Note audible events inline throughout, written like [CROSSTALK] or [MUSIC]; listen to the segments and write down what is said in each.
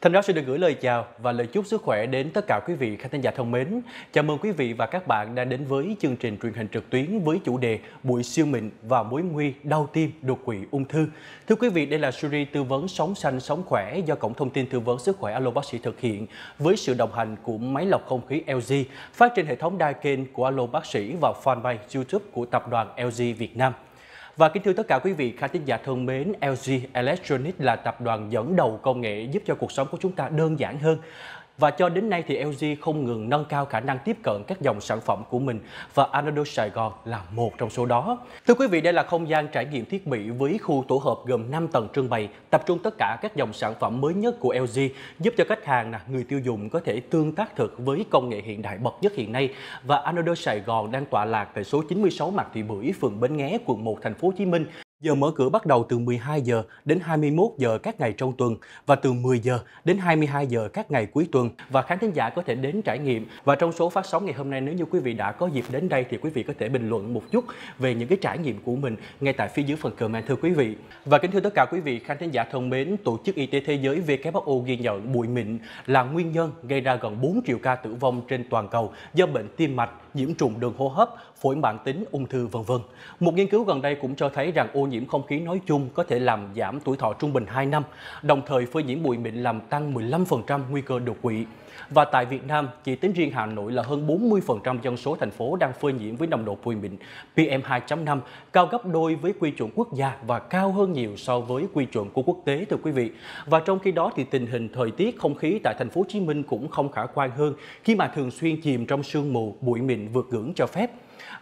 Thanh Rót xin được gửi lời chào và lời chúc sức khỏe đến tất cả quý vị khán thính giả thân mến. Chào mừng quý vị và các bạn đã đến với chương trình truyền hình trực tuyến với chủ đề Bụi siêu mịn và mối nguy đau tim, đột quỵ, ung thư. Thưa quý vị, đây là series tư vấn sống xanh, sống khỏe do Cổng thông tin tư vấn sức khỏe Alo Bác sĩ thực hiện với sự đồng hành của máy lọc không khí LG phát trên hệ thống đa kênh của Alo Bác sĩ và fanpage YouTube của tập đoàn LG Việt Nam. Và kính thưa tất cả quý vị khán thính giả thân mến, LG Electronics là tập đoàn dẫn đầu công nghệ giúp cho cuộc sống của chúng ta đơn giản hơn. Và cho đến nay thì LG không ngừng nâng cao khả năng tiếp cận các dòng sản phẩm của mình và Anado Sài Gòn là một trong số đó. Thưa quý vị, đây là không gian trải nghiệm thiết bị với khu tổ hợp gồm 5 tầng trưng bày, tập trung tất cả các dòng sản phẩm mới nhất của LG, giúp cho khách hàng, người tiêu dùng có thể tương tác thực với công nghệ hiện đại bậc nhất hiện nay. Và Anado Sài Gòn đang tọa lạc tại số 96 Mạc Thị Bưởi, phường Bến Nghé, quận 1, thành phố Hồ Chí Minh Giờ mở cửa bắt đầu từ 12 giờ đến 21 giờ các ngày trong tuần và từ 10 giờ đến 22 giờ các ngày cuối tuần và khán thính giả có thể đến trải nghiệm. Và trong số phát sóng ngày hôm nay nếu như quý vị đã có dịp đến đây thì quý vị có thể bình luận một chút về những cái trải nghiệm của mình ngay tại phía dưới phần comment thưa quý vị. Và kính thưa tất cả quý vị khán thính giả thân mến, Tổ chức Y tế Thế giới WHO ghi nhận bụi mịn là nguyên nhân gây ra gần 4 triệu ca tử vong trên toàn cầu do bệnh tim mạch nhiễm trùng đường hô hấp, phổi mãn tính, ung thư vân vân. Một nghiên cứu gần đây cũng cho thấy rằng ô nhiễm không khí nói chung có thể làm giảm tuổi thọ trung bình 2 năm, đồng thời phơi nhiễm bụi mịn làm tăng 15% nguy cơ đột quỵ. Và tại Việt Nam, chỉ tính riêng Hà Nội là hơn 40% dân số thành phố đang phơi nhiễm với nồng độ bụi mịn PM2.5 cao gấp đôi với quy chuẩn quốc gia và cao hơn nhiều so với quy chuẩn của quốc tế thưa quý vị. Và trong khi đó thì tình hình thời tiết không khí tại thành phố Hồ Chí Minh cũng không khả quan hơn khi mà thường xuyên chìm trong sương mù, bụi mịn vượt ngưỡng cho phép.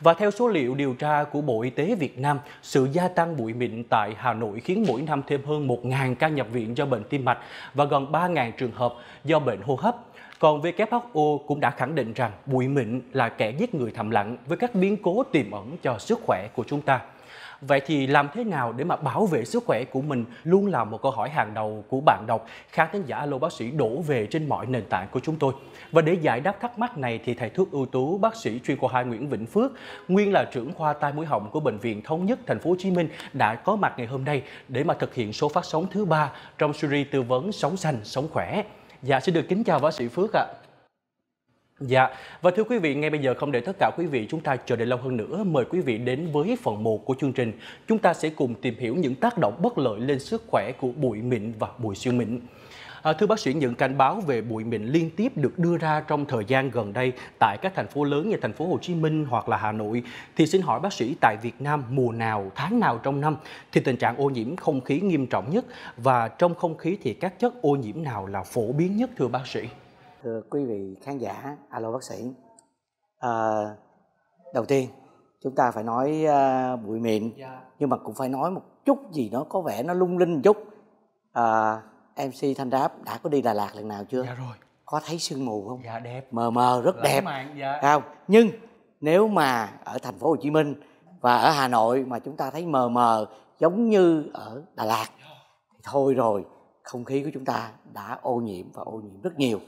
Và theo số liệu điều tra của Bộ Y tế Việt Nam, sự gia tăng bụi mịn tại Hà Nội khiến mỗi năm thêm hơn 1.000 ca nhập viện do bệnh tim mạch và gần 3.000 trường hợp do bệnh hô hấp. Còn WHO cũng đã khẳng định rằng bụi mịn là kẻ giết người thầm lặng với các biến cố tiềm ẩn cho sức khỏe của chúng ta. Vậy thì làm thế nào để mà bảo vệ sức khỏe của mình luôn là một câu hỏi hàng đầu của bạn đọc, khán thính giả Alo Bác sĩ đổ về trên mọi nền tảng của chúng tôi. Và để giải đáp thắc mắc này thì thầy thuốc ưu tú bác sĩ chuyên khoa 2 Nguyễn Vĩnh Phước, nguyên là trưởng khoa tai mũi họng của bệnh viện Thống nhất Thành phố Hồ Chí Minh đã có mặt ngày hôm nay để mà thực hiện số phát sóng thứ ba trong series tư vấn sống xanh, sống khỏe. Dạ xin được kính chào bác sĩ Phước ạ. À. Dạ, và thưa quý vị, ngay bây giờ không để tất cả quý vị chúng ta chờ đợi lâu hơn nữa, mời quý vị đến với phần 1 của chương trình. Chúng ta sẽ cùng tìm hiểu những tác động bất lợi lên sức khỏe của bụi mịn và bụi siêu mịn. À, thưa bác sĩ, những cảnh báo về bụi mịn liên tiếp được đưa ra trong thời gian gần đây tại các thành phố lớn như thành phố Hồ Chí Minh hoặc là Hà Nội, thì xin hỏi bác sĩ tại Việt Nam mùa nào, tháng nào trong năm thì tình trạng ô nhiễm không khí nghiêm trọng nhất và trong không khí thì các chất ô nhiễm nào là phổ biến nhất thưa bác sĩ? Thưa quý vị khán giả, alo bác sĩ. À, đầu tiên chúng ta phải nói uh, bụi mịn yeah. Dạ. nhưng mà cũng phải nói một chút gì đó có vẻ nó lung linh một chút. À, mc thanh đáp đã có đi đà lạt lần nào chưa dạ rồi có thấy sương mù không dạ đẹp mờ mờ rất Lãng đẹp mạn, dạ. không nhưng nếu mà ở thành phố hồ chí minh và ở hà nội mà chúng ta thấy mờ mờ giống như ở đà lạt dạ. thì thôi rồi không khí của chúng ta đã ô nhiễm và ô nhiễm rất nhiều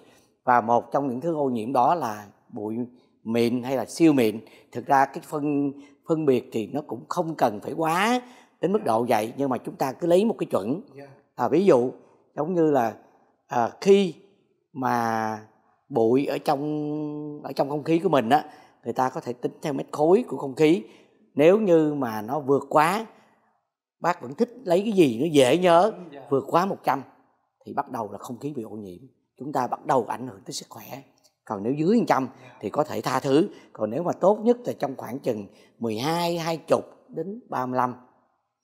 và một trong những thứ ô nhiễm đó là bụi mịn hay là siêu mịn thực ra cái phân phân biệt thì nó cũng không cần phải quá đến mức dạ. độ vậy nhưng mà chúng ta cứ lấy một cái chuẩn dạ. à, ví dụ giống như là à, khi mà bụi ở trong ở trong không khí của mình á người ta có thể tính theo mét khối của không khí nếu như mà nó vượt quá bác vẫn thích lấy cái gì nó dễ nhớ vượt quá 100 thì bắt đầu là không khí bị ô nhiễm chúng ta bắt đầu ảnh hưởng tới sức khỏe còn nếu dưới 100 thì có thể tha thứ còn nếu mà tốt nhất là trong khoảng chừng 12 20 đến 35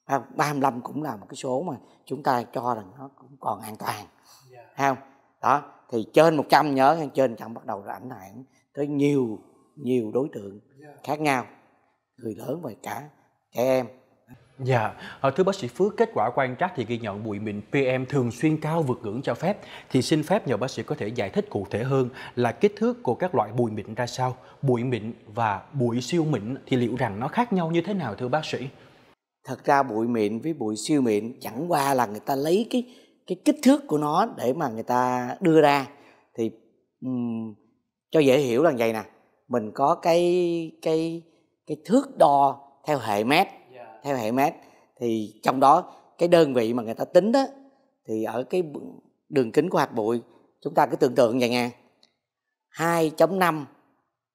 phải không? 35 cũng là một cái số mà chúng ta cho rằng nó cũng còn an toàn yeah. Dạ. Thấy không đó thì trên 100 nhớ trên 100 bắt đầu là ảnh hưởng tới nhiều nhiều đối tượng yeah. Dạ. khác nhau người lớn và cả trẻ em Dạ, ờ, thưa bác sĩ Phước, kết quả quan trắc thì ghi nhận bụi mịn PM thường xuyên cao vượt ngưỡng cho phép. Thì xin phép nhờ bác sĩ có thể giải thích cụ thể hơn là kích thước của các loại bụi mịn ra sao, bụi mịn và bụi siêu mịn thì liệu rằng nó khác nhau như thế nào thưa bác sĩ? thật ra bụi mịn với bụi siêu mịn chẳng qua là người ta lấy cái cái kích thước của nó để mà người ta đưa ra thì um, cho dễ hiểu là vậy nè mình có cái cái cái thước đo theo hệ mét yeah. Dạ. theo hệ mét thì trong đó cái đơn vị mà người ta tính đó thì ở cái đường kính của hạt bụi chúng ta cứ tưởng tượng vậy nha 2.5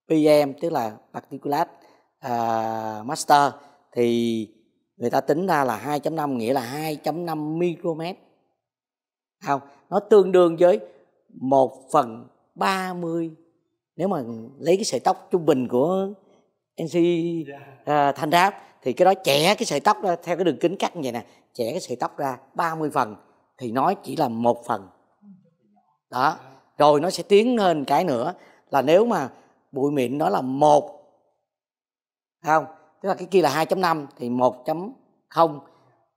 pm tức là particulate uh, master thì người ta tính ra là 2.5 nghĩa là 2.5 micromet không nó tương đương với 1 phần 30 nếu mà lấy cái sợi tóc trung bình của MC uh, e, dạ. à, Thanh Đáp thì cái đó chẻ cái sợi tóc ra theo cái đường kính cắt như vậy nè chẻ cái sợi tóc ra 30 phần thì nó chỉ là một phần đó rồi nó sẽ tiến lên cái nữa là nếu mà bụi mịn nó là một không tức là cái kia là 2.5 thì 1.0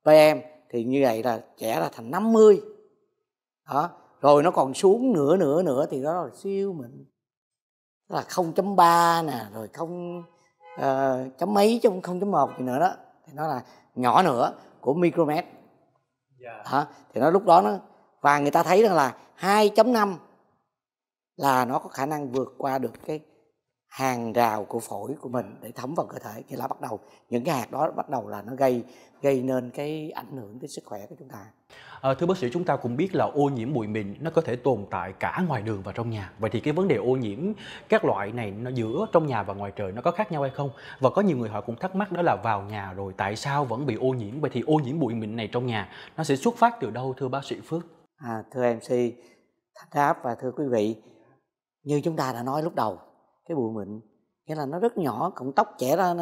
pm thì như vậy là trẻ là thành 50 đó rồi nó còn xuống nửa nửa nửa thì đó là siêu mịn tức là 0.3 nè rồi không uh, chấm mấy chứ không 0.1 gì nữa đó thì nó là nhỏ nữa của micromet yeah. Dạ. đó. thì nó lúc đó nó và người ta thấy rằng là 2.5 là nó có khả năng vượt qua được cái hàng rào của phổi của mình để thấm vào cơ thể thì là bắt đầu những cái hạt đó bắt đầu là nó gây gây nên cái ảnh hưởng tới sức khỏe của chúng ta à, thưa bác sĩ chúng ta cũng biết là ô nhiễm bụi mịn nó có thể tồn tại cả ngoài đường và trong nhà vậy thì cái vấn đề ô nhiễm các loại này nó giữa trong nhà và ngoài trời nó có khác nhau hay không và có nhiều người họ cũng thắc mắc đó là vào nhà rồi tại sao vẫn bị ô nhiễm vậy thì ô nhiễm bụi mịn này trong nhà nó sẽ xuất phát từ đâu thưa bác sĩ phước à, thưa mc thách đáp và thưa quý vị như chúng ta đã nói lúc đầu cái bụi mịn nghĩa là nó rất nhỏ cộng tóc trẻ ra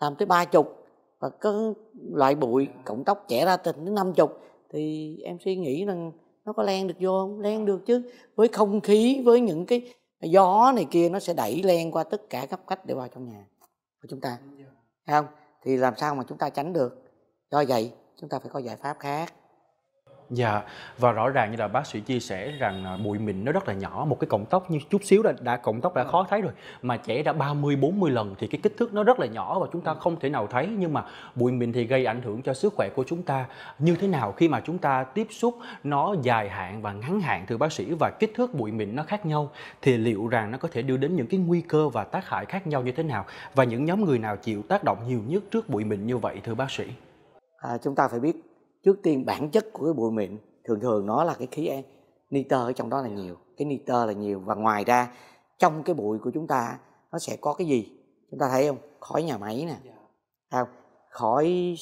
làm tới ba chục và có loại bụi cộng tóc trẻ ra từ đến năm chục thì em suy nghĩ rằng nó có len được vô không len được chứ với không khí với những cái gió này kia nó sẽ đẩy len qua tất cả các cách để vào trong nhà của chúng ta Thấy không thì làm sao mà chúng ta tránh được do vậy chúng ta phải có giải pháp khác Dạ, và rõ ràng như là bác sĩ chia sẻ rằng bụi mịn nó rất là nhỏ, một cái cọng tóc như chút xíu đã, đã cọng tóc đã vâng. khó thấy rồi mà trẻ đã 30 40 lần thì cái kích thước nó rất là nhỏ và chúng ta vâng. không thể nào thấy nhưng mà bụi mịn thì gây ảnh hưởng cho sức khỏe của chúng ta như thế nào khi mà chúng ta tiếp xúc nó dài hạn và ngắn hạn thưa bác sĩ và kích thước bụi mịn nó khác nhau thì liệu rằng nó có thể đưa đến những cái nguy cơ và tác hại khác nhau như thế nào và những nhóm người nào chịu tác động nhiều nhất trước bụi mịn như vậy thưa bác sĩ? À, chúng ta phải biết trước tiên bản chất của cái bụi mịn thường thường nó là cái khí e, nitơ ở trong đó là nhiều cái nitơ là nhiều và ngoài ra trong cái bụi của chúng ta nó sẽ có cái gì chúng ta thấy không khói nhà máy nè dạ. không khói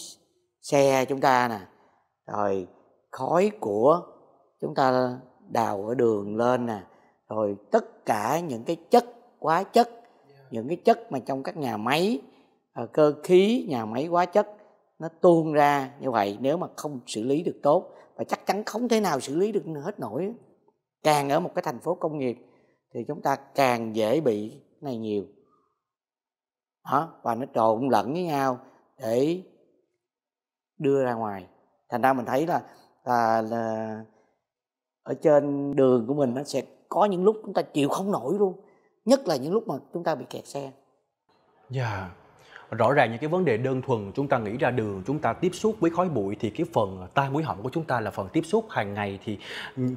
xe chúng ta nè rồi khói của chúng ta đào ở đường lên nè rồi tất cả những cái chất quá chất dạ. những cái chất mà trong các nhà máy ờ, cơ khí nhà máy quá chất nó tuôn ra như vậy nếu mà không xử lý được tốt và chắc chắn không thể nào xử lý được hết nổi càng ở một cái thành phố công nghiệp thì chúng ta càng dễ bị cái này nhiều đó và nó trộn lẫn với nhau để đưa ra ngoài thành ra mình thấy là, là, là ở trên đường của mình nó sẽ có những lúc chúng ta chịu không nổi luôn nhất là những lúc mà chúng ta bị kẹt xe dạ yeah rõ ràng những cái vấn đề đơn thuần chúng ta nghĩ ra đường chúng ta tiếp xúc với khói bụi thì cái phần tai mũi họng của chúng ta là phần tiếp xúc hàng ngày thì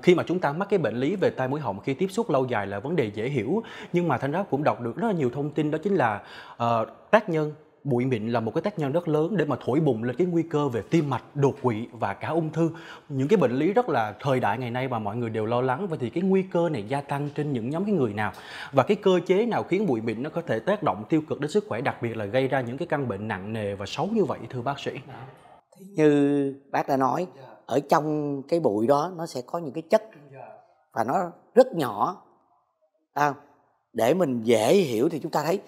khi mà chúng ta mắc cái bệnh lý về tai mũi họng khi tiếp xúc lâu dài là vấn đề dễ hiểu nhưng mà thanh ra cũng đọc được rất là nhiều thông tin đó chính là uh, tác nhân bụi mịn là một cái tác nhân rất lớn để mà thổi bùng lên cái nguy cơ về tim mạch, đột quỵ và cả ung thư. Những cái bệnh lý rất là thời đại ngày nay mà mọi người đều lo lắng vậy thì cái nguy cơ này gia tăng trên những nhóm cái người nào và cái cơ chế nào khiến bụi mịn nó có thể tác động tiêu cực đến sức khỏe đặc biệt là gây ra những cái căn bệnh nặng nề và xấu như vậy thưa bác sĩ. Như bác đã nói, ở trong cái bụi đó nó sẽ có những cái chất và nó rất nhỏ. À, để mình dễ hiểu thì chúng ta thấy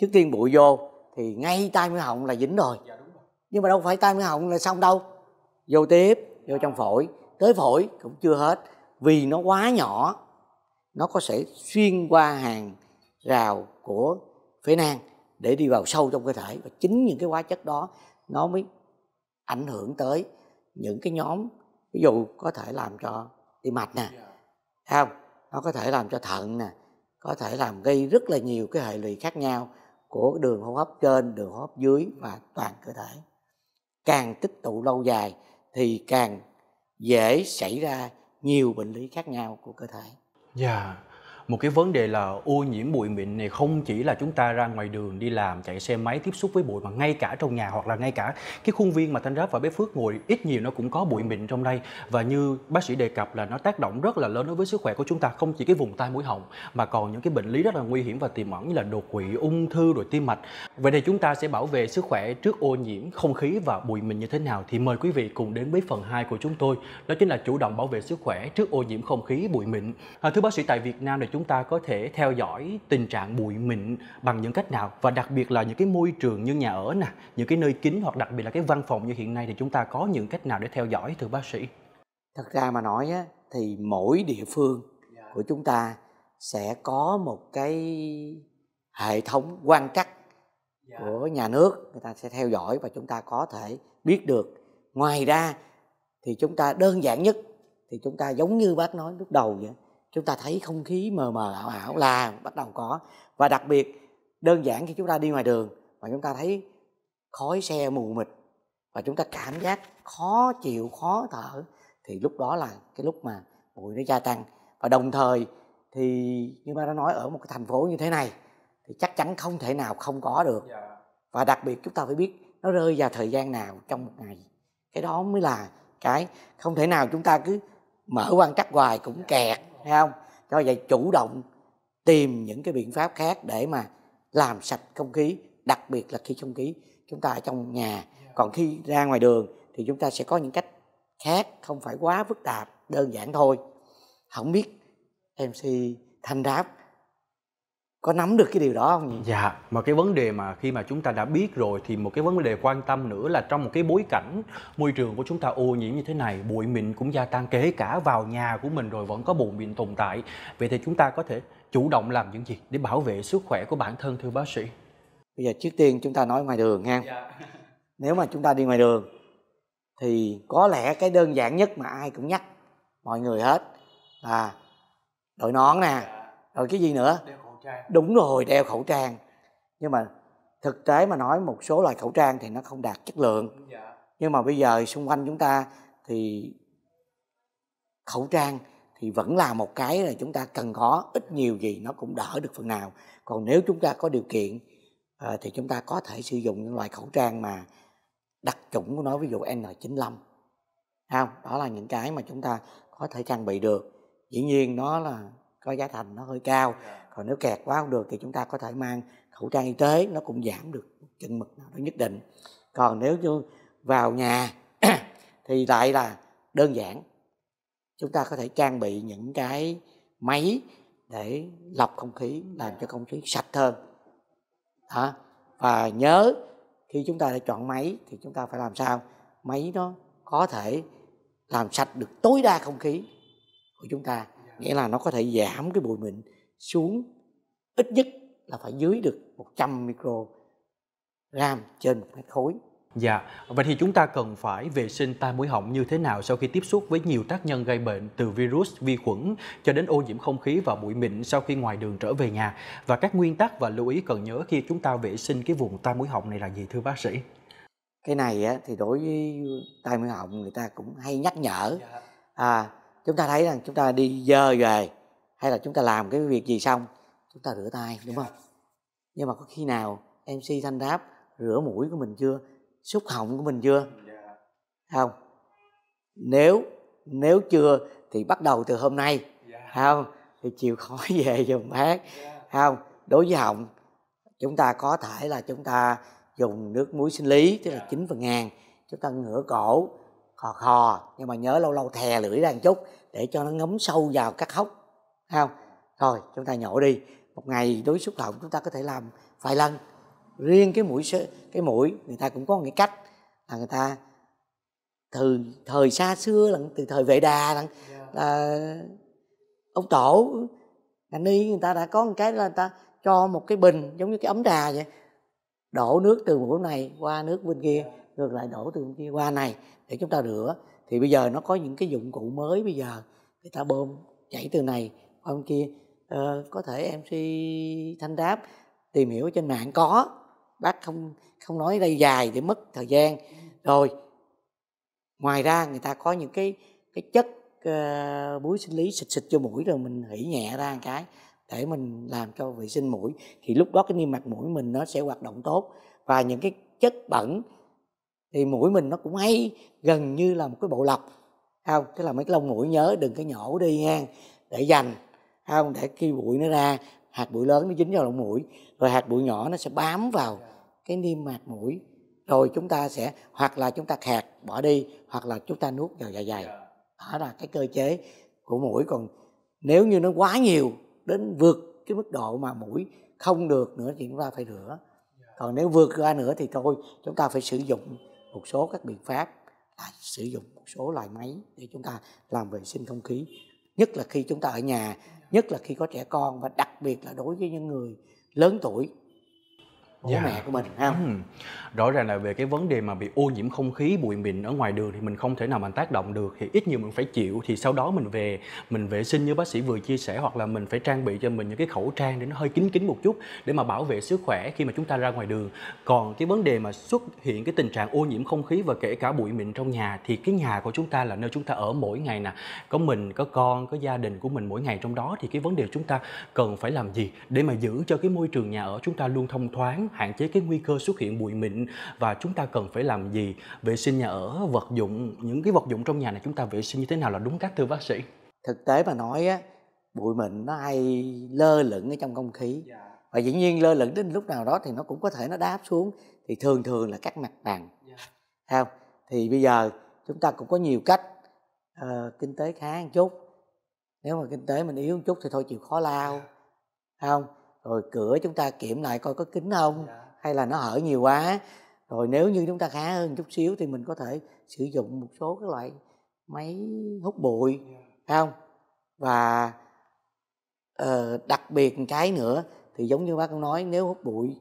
trước tiên bụi vô thì ngay tai mũi họng là dính rồi dạ, nhưng mà đâu phải tai mũi họng là xong đâu vô tiếp vô trong phổi tới phổi cũng chưa hết vì nó quá nhỏ nó có thể xuyên qua hàng rào của phế nang để đi vào sâu trong cơ thể và chính những cái hóa chất đó nó mới ảnh hưởng tới những cái nhóm ví dụ có thể làm cho tim mạch nè dạ. không nó có thể làm cho thận nè có thể làm gây rất là nhiều cái hệ lụy khác nhau của đường hô hấp trên đường hô hấp dưới và toàn cơ thể càng tích tụ lâu dài thì càng dễ xảy ra nhiều bệnh lý khác nhau của cơ thể dạ yeah một cái vấn đề là ô nhiễm bụi mịn này không chỉ là chúng ta ra ngoài đường đi làm chạy xe máy tiếp xúc với bụi mà ngay cả trong nhà hoặc là ngay cả cái khuôn viên mà thanh ráp và bé phước ngồi ít nhiều nó cũng có bụi mịn trong đây và như bác sĩ đề cập là nó tác động rất là lớn đối với sức khỏe của chúng ta không chỉ cái vùng tai mũi họng mà còn những cái bệnh lý rất là nguy hiểm và tiềm ẩn như là đột quỵ ung thư rồi tim mạch vậy thì chúng ta sẽ bảo vệ sức khỏe trước ô nhiễm không khí và bụi mịn như thế nào thì mời quý vị cùng đến với phần 2 của chúng tôi đó chính là chủ động bảo vệ sức khỏe trước ô nhiễm không khí bụi mịn à, thưa bác sĩ tại Việt Nam thì chúng chúng ta có thể theo dõi tình trạng bụi mịn bằng những cách nào và đặc biệt là những cái môi trường như nhà ở nè, những cái nơi kín hoặc đặc biệt là cái văn phòng như hiện nay thì chúng ta có những cách nào để theo dõi thưa bác sĩ? Thật ra mà nói á thì mỗi địa phương dạ. của chúng ta sẽ có một cái hệ thống quan trắc dạ. của nhà nước người ta sẽ theo dõi và chúng ta có thể biết được ngoài ra thì chúng ta đơn giản nhất thì chúng ta giống như bác nói lúc đầu vậy chúng ta thấy không khí mờ mờ ảo ảo là bắt đầu có và đặc biệt đơn giản khi chúng ta đi ngoài đường và chúng ta thấy khói xe mù mịt và chúng ta cảm giác khó chịu khó thở thì lúc đó là cái lúc mà bụi nó gia tăng và đồng thời thì như ba đã nói ở một cái thành phố như thế này thì chắc chắn không thể nào không có được dạ. và đặc biệt chúng ta phải biết nó rơi vào thời gian nào trong một ngày cái đó mới là cái không thể nào chúng ta cứ mở quan trắc hoài cũng kẹt thấy không cho vậy chủ động tìm những cái biện pháp khác để mà làm sạch không khí đặc biệt là khi không khí chúng ta ở trong nhà dạ. còn khi ra ngoài đường thì chúng ta sẽ có những cách khác không phải quá phức tạp đơn giản thôi không biết mc thanh đáp có nắm được cái điều đó không nhỉ? Dạ, mà cái vấn đề mà khi mà chúng ta đã biết rồi thì một cái vấn đề quan tâm nữa là trong một cái bối cảnh môi trường của chúng ta ô nhiễm như thế này, bụi mịn cũng gia tăng kể cả vào nhà của mình rồi vẫn có bụi mịn tồn tại. Vậy thì chúng ta có thể chủ động làm những gì để bảo vệ sức khỏe của bản thân thưa bác sĩ? Bây giờ trước tiên chúng ta nói ngoài đường ha. Dạ. Nếu mà chúng ta đi ngoài đường thì có lẽ cái đơn giản nhất mà ai cũng nhắc mọi người hết là đội nón nè, dạ. rồi cái gì nữa? Đeo đúng rồi đeo khẩu trang nhưng mà thực tế mà nói một số loại khẩu trang thì nó không đạt chất lượng dạ. nhưng mà bây giờ xung quanh chúng ta thì khẩu trang thì vẫn là một cái là chúng ta cần có ít nhiều gì nó cũng đỡ được phần nào còn nếu chúng ta có điều kiện ờ, thì chúng ta có thể sử dụng những loại khẩu trang mà đặc chủng của nó ví dụ N95 không đó là những cái mà chúng ta có thể trang bị được dĩ nhiên nó là có giá thành nó hơi cao dạ còn nếu kẹt quá không được thì chúng ta có thể mang khẩu trang y tế nó cũng giảm được chừng mực nào đó nhất định còn nếu như vào nhà [CLEARS THROAT] thì lại là đơn giản chúng ta có thể trang bị những cái máy để lọc không khí làm cho không khí sạch hơn đó. và nhớ khi chúng ta đã chọn máy thì chúng ta phải làm sao máy nó có thể làm sạch được tối đa không khí của chúng ta nghĩa là nó có thể giảm cái bụi mịn xuống ít nhất là phải dưới được 100 microgram trên một mét khối. Dạ, vậy thì chúng ta cần phải vệ sinh tai mũi họng như thế nào sau khi tiếp xúc với nhiều tác nhân gây bệnh từ virus, vi khuẩn cho đến ô nhiễm không khí và bụi mịn sau khi ngoài đường trở về nhà và các nguyên tắc và lưu ý cần nhớ khi chúng ta vệ sinh cái vùng tai mũi họng này là gì thưa bác sĩ? Cái này á, thì đối với tai mũi họng người ta cũng hay nhắc nhở. Dạ. À, chúng ta thấy rằng chúng ta đi dơ về hay là chúng ta làm cái việc gì xong chúng ta rửa tay đúng không nhưng mà có khi nào mc thanh đáp rửa mũi của mình chưa xúc họng của mình chưa dạ. không nếu nếu chưa thì bắt đầu từ hôm nay dạ. không thì chịu khói về dùng [LAUGHS] bác dạ. không đối với họng chúng ta có thể là chúng ta dùng nước muối sinh lý tức là chín phần ngàn chúng ta ngửa cổ khò khò nhưng mà nhớ lâu lâu thè lưỡi ra một chút để cho nó ngấm sâu vào các hốc Thấy không rồi chúng ta nhổ đi một ngày đối xúc họng chúng ta có thể làm vài lần riêng cái mũi cái mũi người ta cũng có một cái cách là người ta từ thời xa xưa là từ thời vệ đà là, dạ. là ông tổ ngành y người ta đã có một cái là người ta cho một cái bình giống như cái ấm trà vậy đổ nước từ mũi này qua nước bên kia dạ. ngược lại đổ từ bên kia qua này để chúng ta rửa thì bây giờ nó có những cái dụng cụ mới bây giờ người ta bơm chảy từ này ông kia ờ, có thể mc thanh đáp tìm hiểu trên mạng có bác không không nói đây dài để mất thời gian rồi ngoài ra người ta có những cái cái chất uh, muối sinh lý xịt xịt cho mũi rồi mình hỉ nhẹ ra một cái để mình làm cho vệ sinh mũi thì lúc đó cái niêm mạc mũi mình nó sẽ hoạt động tốt và những cái chất bẩn thì mũi mình nó cũng hay gần như là một cái bộ lọc không tức là mấy cái lông mũi nhớ đừng có nhổ đi nha để dành không để khi bụi nó ra hạt bụi lớn nó dính vào lỗ mũi rồi hạt bụi nhỏ nó sẽ bám vào cái niêm mạc mũi rồi chúng ta sẽ hoặc là chúng ta khạc bỏ đi hoặc là chúng ta nuốt vào dạ dày đó là cái cơ chế của mũi còn nếu như nó quá nhiều đến vượt cái mức độ mà mũi không được nữa thì chúng ta phải rửa còn nếu vượt ra nữa thì thôi chúng ta phải sử dụng một số các biện pháp là sử dụng một số loại máy để chúng ta làm vệ sinh không khí nhất là khi chúng ta ở nhà nhất là khi có trẻ con và đặc biệt là đối với những người lớn tuổi bố dạ. mẹ của mình không ừ. rõ ràng là về cái vấn đề mà bị ô nhiễm không khí bụi mịn ở ngoài đường thì mình không thể nào mình tác động được thì ít nhiều mình phải chịu thì sau đó mình về mình vệ sinh như bác sĩ vừa chia sẻ hoặc là mình phải trang bị cho mình những cái khẩu trang để nó hơi kín kín một chút để mà bảo vệ sức khỏe khi mà chúng ta ra ngoài đường còn cái vấn đề mà xuất hiện cái tình trạng ô nhiễm không khí và kể cả bụi mịn trong nhà thì cái nhà của chúng ta là nơi chúng ta ở mỗi ngày nè có mình có con có gia đình của mình mỗi ngày trong đó thì cái vấn đề chúng ta cần phải làm gì để mà giữ cho cái môi trường nhà ở chúng ta luôn thông thoáng hạn chế cái nguy cơ xuất hiện bụi mịn và chúng ta cần phải làm gì vệ sinh nhà ở vật dụng những cái vật dụng trong nhà này chúng ta vệ sinh như thế nào là đúng cách thưa bác sĩ thực tế mà nói á bụi mịn nó hay lơ lửng ở trong không khí dạ. và dĩ nhiên lơ lửng đến lúc nào đó thì nó cũng có thể nó đáp xuống thì thường thường là các mặt bằng dạ. yeah. thì bây giờ chúng ta cũng có nhiều cách ờ, kinh tế khá một chút nếu mà kinh tế mình yếu một chút thì thôi chịu khó lao dạ. yeah. không rồi cửa chúng ta kiểm lại coi có kính không dạ. hay là nó hở nhiều quá rồi nếu như chúng ta khá hơn chút xíu thì mình có thể sử dụng một số các loại máy hút bụi dạ. phải không và uh, đặc biệt một cái nữa thì giống như bác cũng nói nếu hút bụi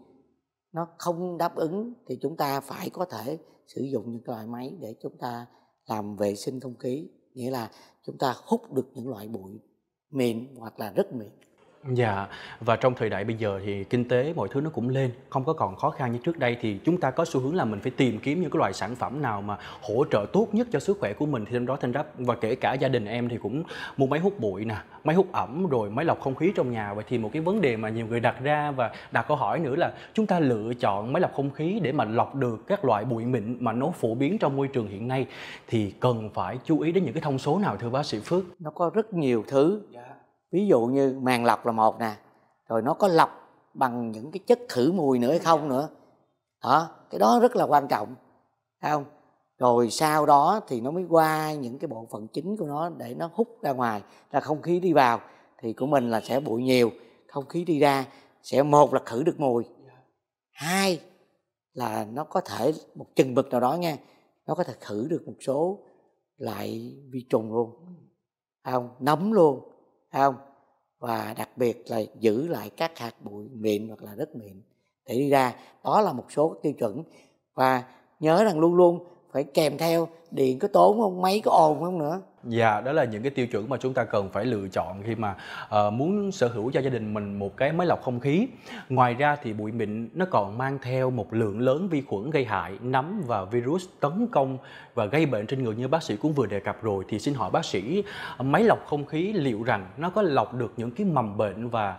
nó không đáp ứng thì chúng ta phải có thể sử dụng những loại máy để chúng ta làm vệ sinh không khí nghĩa là chúng ta hút được những loại bụi mịn hoặc là rất mịn Dạ, và trong thời đại bây giờ thì kinh tế mọi thứ nó cũng lên, không có còn khó khăn như trước đây thì chúng ta có xu hướng là mình phải tìm kiếm những cái loại sản phẩm nào mà hỗ trợ tốt nhất cho sức khỏe của mình thì trong đó thành đáp và kể cả gia đình em thì cũng mua máy hút bụi nè, máy hút ẩm rồi máy lọc không khí trong nhà vậy thì một cái vấn đề mà nhiều người đặt ra và đặt câu hỏi nữa là chúng ta lựa chọn máy lọc không khí để mà lọc được các loại bụi mịn mà nó phổ biến trong môi trường hiện nay thì cần phải chú ý đến những cái thông số nào thưa bác sĩ Phước? Nó có rất nhiều thứ. Yeah dạ ví dụ như màng lọc là một nè rồi nó có lọc bằng những cái chất khử mùi nữa hay không nữa đó cái đó rất là quan trọng phải không rồi sau đó thì nó mới qua những cái bộ phận chính của nó để nó hút ra ngoài là không khí đi vào thì của mình là sẽ bụi nhiều không khí đi ra sẽ một là khử được mùi hai là nó có thể một chừng mực nào đó nha nó có thể khử được một số loại vi trùng luôn không nấm luôn không và đặc biệt là giữ lại các hạt bụi mịn hoặc là đất mịn để đi ra đó là một số tiêu chuẩn và nhớ rằng luôn luôn phải kèm theo điện có tốn không máy có ồn không nữa Dạ, đó là những cái tiêu chuẩn mà chúng ta cần phải lựa chọn khi mà uh, muốn sở hữu cho gia đình mình một cái máy lọc không khí. Ngoài ra thì bụi mịn nó còn mang theo một lượng lớn vi khuẩn gây hại, nấm và virus tấn công và gây bệnh trên người như bác sĩ cũng vừa đề cập rồi thì xin hỏi bác sĩ máy lọc không khí liệu rằng nó có lọc được những cái mầm bệnh và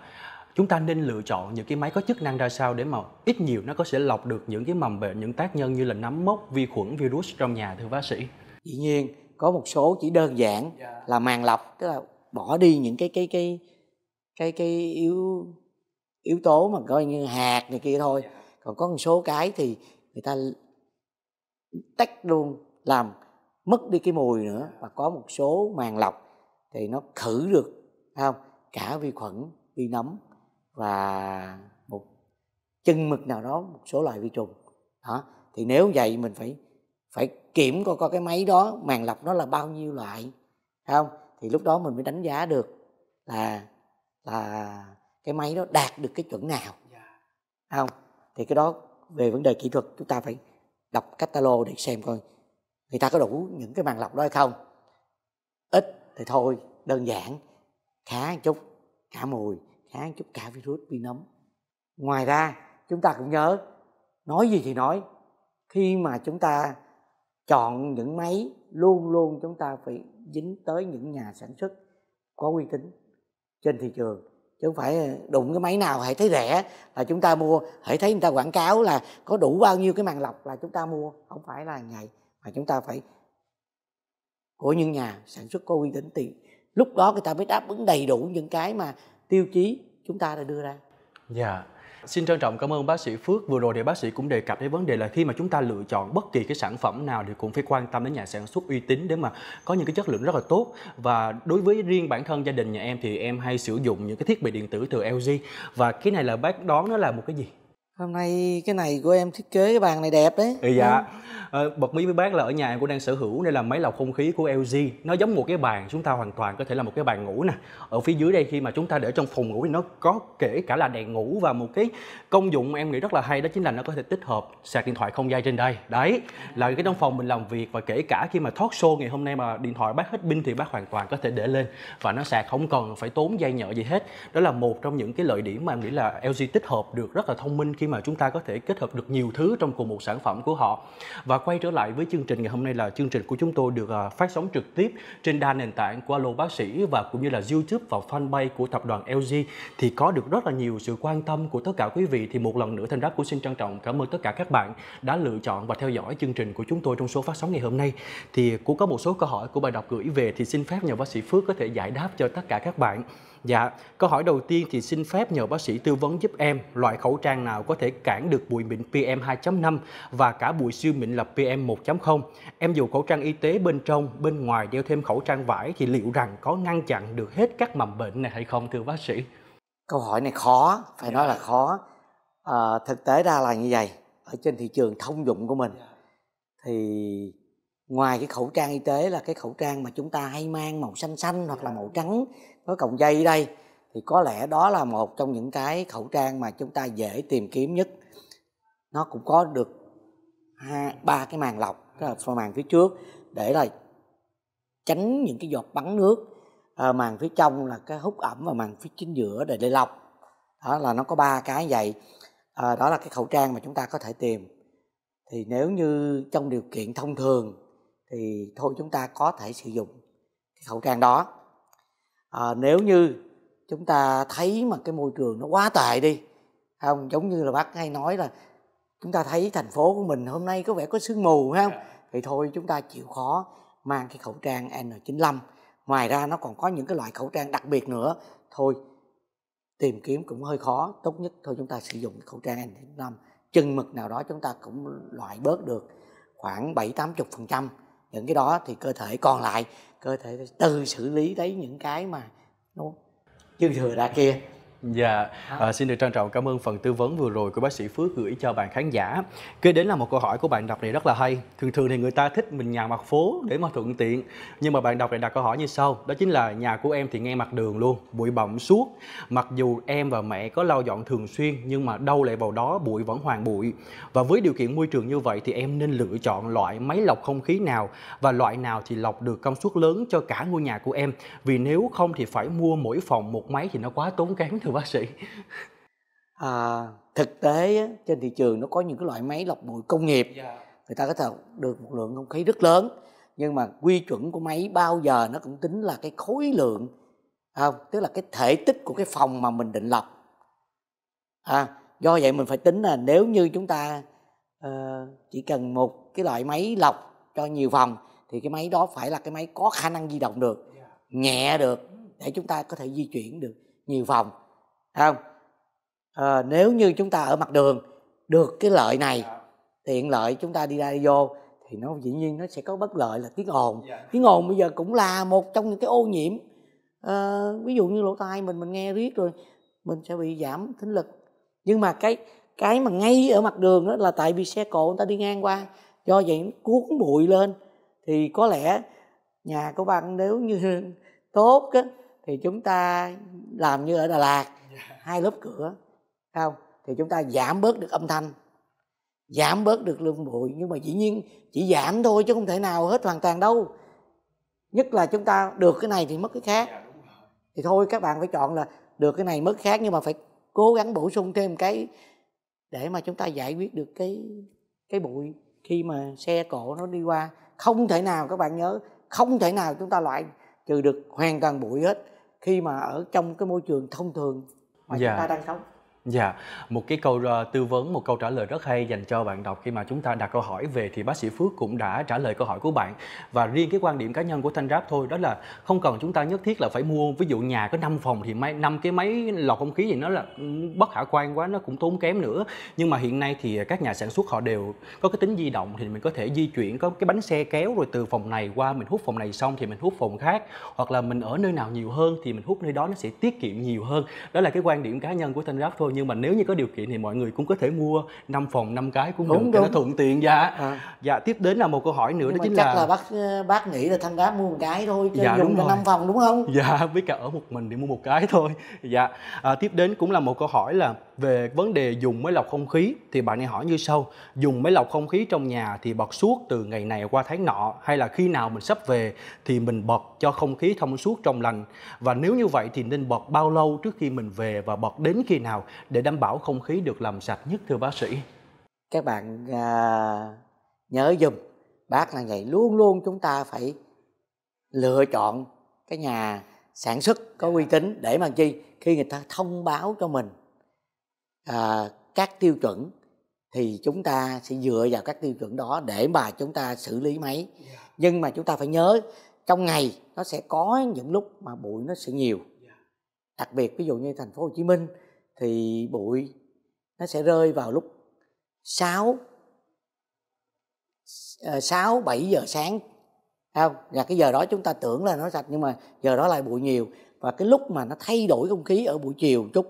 chúng ta nên lựa chọn những cái máy có chức năng ra sao để mà ít nhiều nó có sẽ lọc được những cái mầm bệnh những tác nhân như là nấm mốc vi khuẩn virus trong nhà thưa bác sĩ dĩ nhiên có một số chỉ đơn giản dạ. là màng lọc tức là bỏ đi những cái cái cái cái cái yếu yếu tố mà coi như hạt này kia thôi dạ. còn có một số cái thì người ta tách luôn làm mất đi cái mùi nữa dạ. và có một số màng lọc thì nó khử được không cả vi khuẩn vi nấm và một chân mực nào đó một số loại vi trùng đó thì nếu vậy mình phải phải kiểm coi coi cái máy đó màng lọc nó là bao nhiêu loại phải không thì lúc đó mình mới đánh giá được là là cái máy đó đạt được cái chuẩn nào phải dạ. không thì cái đó về vấn đề kỹ thuật chúng ta phải đọc catalog để xem coi người ta có đủ những cái màng lọc đó hay không ít thì thôi đơn giản khá một chút cả mùi khá một chút cả virus vi nấm ngoài ra chúng ta cũng nhớ nói gì thì nói khi mà chúng ta chọn những máy luôn luôn chúng ta phải dính tới những nhà sản xuất có uy tín trên thị trường chứ không phải đụng cái máy nào hãy thấy rẻ là chúng ta mua hãy thấy người ta quảng cáo là có đủ bao nhiêu cái màn lọc là chúng ta mua không phải là ngày mà chúng ta phải của những nhà sản xuất có uy tín thì lúc đó người ta mới đáp ứng đầy đủ những cái mà tiêu chí chúng ta đã đưa ra dạ yeah xin trân trọng cảm ơn bác sĩ Phước. Vừa rồi thì bác sĩ cũng đề cập đến vấn đề là khi mà chúng ta lựa chọn bất kỳ cái sản phẩm nào thì cũng phải quan tâm đến nhà sản xuất uy tín để mà có những cái chất lượng rất là tốt. Và đối với riêng bản thân gia đình nhà em thì em hay sử dụng những cái thiết bị điện tử từ LG và cái này là bác đón nó là một cái gì? hôm nay cái này của em thiết kế cái bàn này đẹp đấy ừ dạ à, bật mí với bác là ở nhà em cũng đang sở hữu đây là máy lọc không khí của LG nó giống một cái bàn chúng ta hoàn toàn có thể là một cái bàn ngủ nè ở phía dưới đây khi mà chúng ta để trong phòng ngủ thì nó có kể cả là đèn ngủ và một cái công dụng em nghĩ rất là hay đó chính là nó có thể tích hợp sạc điện thoại không dây trên đây đấy là cái trong phòng mình làm việc và kể cả khi mà thoát show ngày hôm nay mà điện thoại bác hết pin thì bác hoàn toàn có thể để lên và nó sạc không cần phải tốn dây nhợ gì hết đó là một trong những cái lợi điểm mà em nghĩ là LG tích hợp được rất là thông minh khi mà chúng ta có thể kết hợp được nhiều thứ trong cùng một sản phẩm của họ và quay trở lại với chương trình ngày hôm nay là chương trình của chúng tôi được à, phát sóng trực tiếp trên đa nền tảng của Alo Bác sĩ và cũng như là YouTube và fanpage của tập đoàn LG thì có được rất là nhiều sự quan tâm của tất cả quý vị thì một lần nữa thanh đáp của xin trân trọng cảm ơn tất cả các bạn đã lựa chọn và theo dõi chương trình của chúng tôi trong số phát sóng ngày hôm nay thì cũng có một số câu hỏi của bài đọc gửi về thì xin phép nhà bác sĩ Phước có thể giải đáp cho tất cả các bạn Dạ, câu hỏi đầu tiên thì xin phép nhờ bác sĩ tư vấn giúp em loại khẩu trang nào có thể cản được bụi mịn PM 2.5 và cả bụi siêu mịn là PM 1.0. Em dùng khẩu trang y tế bên trong, bên ngoài đeo thêm khẩu trang vải thì liệu rằng có ngăn chặn được hết các mầm bệnh này hay không thưa bác sĩ? Câu hỏi này khó, phải nói là khó. À, thực tế ra là như vậy, ở trên thị trường thông dụng của mình dạ. thì ngoài cái khẩu trang y tế là cái khẩu trang mà chúng ta hay mang màu xanh xanh hoặc là màu trắng có còng dây đây thì có lẽ đó là một trong những cái khẩu trang mà chúng ta dễ tìm kiếm nhất nó cũng có được hai ba cái màn lọc tức là màn phía trước để là tránh những cái giọt bắn nước à, ờ, màn phía trong là cái hút ẩm và màn phía chính giữa để để lọc đó là nó có ba cái vậy à, đó là cái khẩu trang mà chúng ta có thể tìm thì nếu như trong điều kiện thông thường thì thôi chúng ta có thể sử dụng cái khẩu trang đó à, nếu như chúng ta thấy mà cái môi trường nó quá tệ đi không giống như là bác hay nói là chúng ta thấy thành phố của mình hôm nay có vẻ có sương mù phải không dạ. thì thôi chúng ta chịu khó mang cái khẩu trang N95 ngoài ra nó còn có những cái loại khẩu trang đặc biệt nữa thôi tìm kiếm cũng hơi khó tốt nhất thôi chúng ta sử dụng khẩu trang N95 chừng mực nào đó chúng ta cũng loại bớt được khoảng bảy tám chục phần trăm những cái đó thì cơ thể còn lại cơ thể tự xử lý lấy những cái mà nó chưa thừa ra kia Dạ, à, xin được trân trọng cảm ơn phần tư vấn vừa rồi của bác sĩ Phước gửi cho bạn khán giả. Kế đến là một câu hỏi của bạn đọc này rất là hay. Thường thường thì người ta thích mình nhà mặt phố để mà thuận tiện. Nhưng mà bạn đọc này đặt câu hỏi như sau, đó chính là nhà của em thì ngay mặt đường luôn, bụi bặm suốt. Mặc dù em và mẹ có lau dọn thường xuyên nhưng mà đâu lại vào đó bụi vẫn hoàn bụi. Và với điều kiện môi trường như vậy thì em nên lựa chọn loại máy lọc không khí nào và loại nào thì lọc được công suất lớn cho cả ngôi nhà của em. Vì nếu không thì phải mua mỗi phòng một máy thì nó quá tốn kém thưa bác sĩ à, thực tế trên thị trường nó có những cái loại máy lọc bụi công nghiệp yeah. Dạ. người ta có thể được một lượng không khí rất lớn nhưng mà quy chuẩn của máy bao giờ nó cũng tính là cái khối lượng không tức là cái thể tích của cái phòng mà mình định lọc à, do vậy mình phải tính là nếu như chúng ta uh, chỉ cần một cái loại máy lọc cho nhiều phòng thì cái máy đó phải là cái máy có khả năng di động được dạ. nhẹ được để chúng ta có thể di chuyển được nhiều phòng không à, nếu như chúng ta ở mặt đường được cái lợi này dạ. tiện lợi chúng ta đi ra đi vô thì nó dĩ nhiên nó sẽ có bất lợi là tiếng ồn yeah. Dạ. tiếng ồn bây giờ cũng là một trong những cái ô nhiễm à, ví dụ như lỗ tai mình mình nghe riết rồi mình sẽ bị giảm thính lực nhưng mà cái cái mà ngay ở mặt đường đó là tại vì xe cộ người ta đi ngang qua do vậy cuốn bụi lên thì có lẽ nhà của bạn nếu như [LAUGHS] tốt á, thì chúng ta làm như ở Đà Lạt hai lớp cửa không thì chúng ta giảm bớt được âm thanh giảm bớt được lượng bụi nhưng mà dĩ nhiên chỉ giảm thôi chứ không thể nào hết hoàn toàn đâu nhất là chúng ta được cái này thì mất cái khác dạ, thì thôi các bạn phải chọn là được cái này mất khác nhưng mà phải cố gắng bổ sung thêm cái để mà chúng ta giải quyết được cái cái bụi khi mà xe cộ nó đi qua không thể nào các bạn nhớ không thể nào chúng ta loại trừ được hoàn toàn bụi hết khi mà ở trong cái môi trường thông thường mà yeah. chúng ta dạ. đang sống Dạ, một cái câu ờ, tư vấn, một câu trả lời rất hay dành cho bạn đọc khi mà chúng ta đặt câu hỏi về thì bác sĩ Phước cũng đã trả lời câu hỏi của bạn. Và riêng cái quan điểm cá nhân của Thanh Ráp thôi đó là không cần chúng ta nhất thiết là phải mua ví dụ nhà có 5 phòng thì máy năm cái máy lọc không khí gì nó là ừ, bất khả quan quá nó cũng tốn kém nữa. Nhưng mà hiện nay thì các nhà sản xuất họ đều có cái tính di động thì mình có thể di chuyển có cái bánh xe kéo rồi từ phòng này qua mình hút phòng này xong thì mình hút phòng khác hoặc là mình ở nơi nào nhiều hơn thì mình hút nơi đó nó sẽ tiết kiệm nhiều hơn. Đó là cái quan điểm cá nhân của Thanh Ráp thôi nhưng mà nếu như có điều kiện thì mọi người cũng có thể mua 5 phòng 5 cái cũng đúng, được cho nó thuận tiện dạ à. dạ tiếp đến là một câu hỏi nữa nhưng đó chính chắc là... là bác ờ, bác nghĩ là thanh đá mua một cái thôi chứ dạ, dùng cho năm phòng đúng không dạ [LAUGHS] với cả ở một mình thì mua một cái thôi dạ à, tiếp đến cũng là một câu hỏi là về vấn đề dùng máy lọc không khí thì bạn này hỏi như sau dùng máy lọc không khí trong nhà thì bật suốt từ ngày này qua tháng nọ hay là khi nào mình sắp về thì mình bật cho không khí thông suốt trong lành và nếu như vậy thì nên bật bao lâu trước khi mình về và bật đến khi nào để đảm bảo không khí được làm sạch nhất thưa bác sĩ? Các bạn à, nhớ dùm bác là vậy luôn luôn chúng ta phải lựa chọn cái nhà sản xuất có uy tín để mà chi khi người ta thông báo cho mình à, các tiêu chuẩn thì chúng ta sẽ dựa vào các tiêu chuẩn đó để mà chúng ta xử lý máy nhưng mà chúng ta phải nhớ trong ngày nó sẽ có những lúc mà bụi nó sẽ nhiều dạ. đặc biệt ví dụ như thành phố Hồ Chí Minh thì bụi nó sẽ rơi vào lúc 6 6 7 giờ sáng không và cái giờ đó chúng ta tưởng là nó sạch nhưng mà giờ đó lại bụi nhiều và cái lúc mà nó thay đổi không khí ở buổi chiều một chút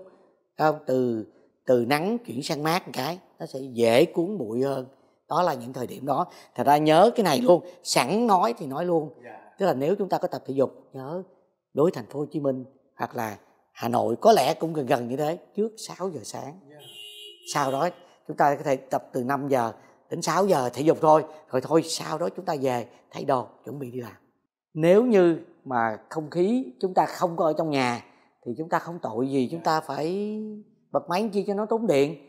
không từ từ nắng chuyển sang mát một cái nó sẽ dễ cuốn bụi hơn đó là những thời điểm đó thật ra nhớ cái này luôn sẵn nói thì nói luôn dạ. tức là nếu chúng ta có tập thể dục nhớ đối thành phố Hồ Chí Minh hoặc là Hà Nội có lẽ cũng gần gần như thế trước 6 giờ sáng sau đó chúng ta có thể tập từ 5 giờ đến 6 giờ thể dục thôi rồi thôi sau đó chúng ta về thay đồ chuẩn bị đi làm nếu như mà không khí chúng ta không có ở trong nhà thì chúng ta không tội gì chúng ta phải bật máy chi cho nó tốn điện